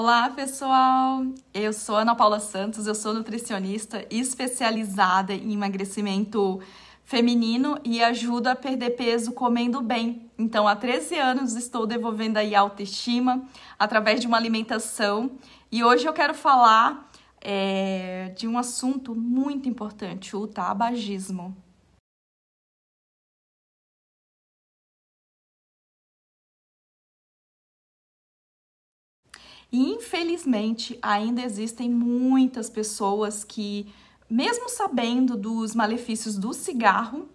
Olá, pessoal! Eu sou Ana Paula Santos, eu sou nutricionista especializada em emagrecimento feminino e ajudo a perder peso comendo bem. Então, há 13 anos estou devolvendo aí autoestima através de uma alimentação e hoje eu quero falar é, de um assunto muito importante, o tabagismo. E infelizmente ainda existem muitas pessoas que, mesmo sabendo dos malefícios do cigarro,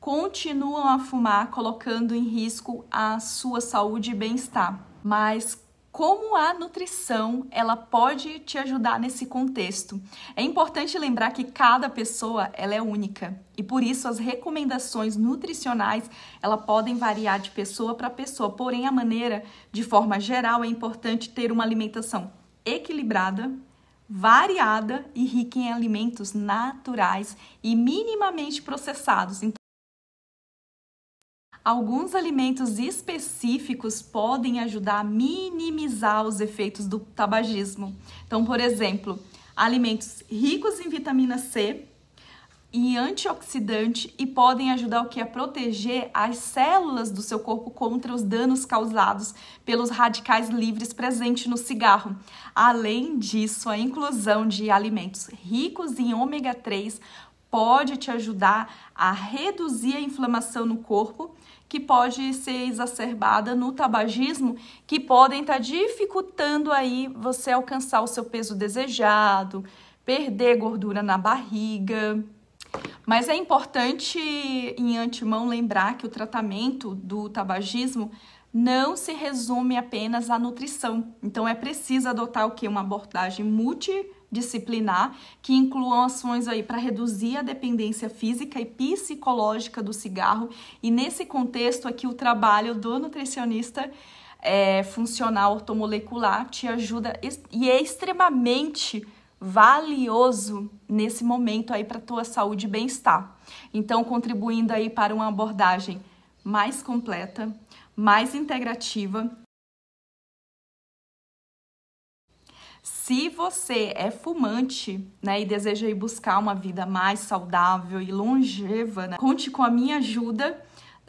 continuam a fumar, colocando em risco a sua saúde e bem-estar. Mas como a nutrição ela pode te ajudar nesse contexto. É importante lembrar que cada pessoa ela é única e por isso as recomendações nutricionais ela podem variar de pessoa para pessoa. Porém a maneira, de forma geral, é importante ter uma alimentação equilibrada, variada e rica em alimentos naturais e minimamente processados. Então, Alguns alimentos específicos podem ajudar a minimizar os efeitos do tabagismo. Então, por exemplo, alimentos ricos em vitamina C e antioxidante e podem ajudar o que a proteger as células do seu corpo contra os danos causados pelos radicais livres presentes no cigarro. Além disso, a inclusão de alimentos ricos em ômega 3 pode te ajudar a reduzir a inflamação no corpo, que pode ser exacerbada no tabagismo, que podem estar tá dificultando aí você alcançar o seu peso desejado, perder gordura na barriga. Mas é importante, em antemão, lembrar que o tratamento do tabagismo não se resume apenas à nutrição. Então é preciso adotar o que? Uma abordagem multi disciplinar que incluam ações aí para reduzir a dependência física e psicológica do cigarro. E nesse contexto aqui o trabalho do nutricionista é, funcional ortomolecular te ajuda e é extremamente valioso nesse momento aí para tua saúde e bem-estar. Então contribuindo aí para uma abordagem mais completa, mais integrativa Se você é fumante, né, e deseja ir buscar uma vida mais saudável e longeva, né, conte com a minha ajuda.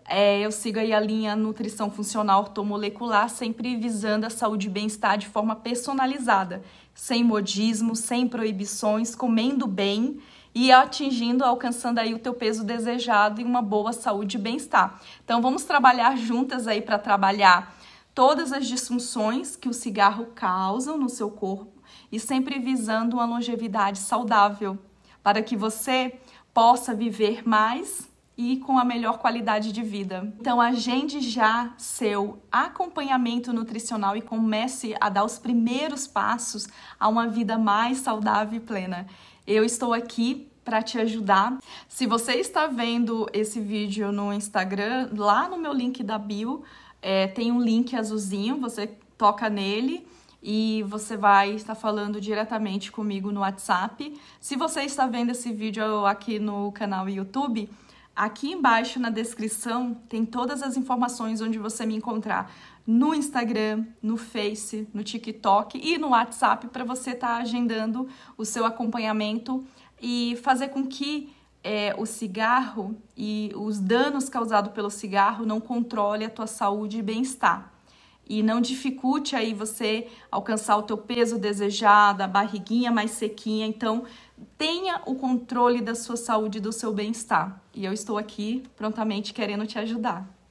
É, eu sigo aí a linha nutrição funcional ortomolecular, sempre visando a saúde e bem-estar de forma personalizada, sem modismo, sem proibições, comendo bem e atingindo, alcançando aí o teu peso desejado e uma boa saúde e bem-estar. Então vamos trabalhar juntas aí para trabalhar todas as disfunções que o cigarro causa no seu corpo e sempre visando uma longevidade saudável, para que você possa viver mais e com a melhor qualidade de vida. Então, agende já seu acompanhamento nutricional e comece a dar os primeiros passos a uma vida mais saudável e plena. Eu estou aqui para te ajudar. Se você está vendo esse vídeo no Instagram, lá no meu link da bio, é, tem um link azulzinho, você toca nele e você vai estar falando diretamente comigo no WhatsApp. Se você está vendo esse vídeo aqui no canal YouTube, aqui embaixo na descrição tem todas as informações onde você me encontrar no Instagram, no Face, no TikTok e no WhatsApp para você estar tá agendando o seu acompanhamento e fazer com que é, o cigarro e os danos causados pelo cigarro não controle a tua saúde e bem-estar. E não dificulte aí você alcançar o teu peso desejado, a barriguinha mais sequinha. Então, tenha o controle da sua saúde e do seu bem-estar. E eu estou aqui prontamente querendo te ajudar.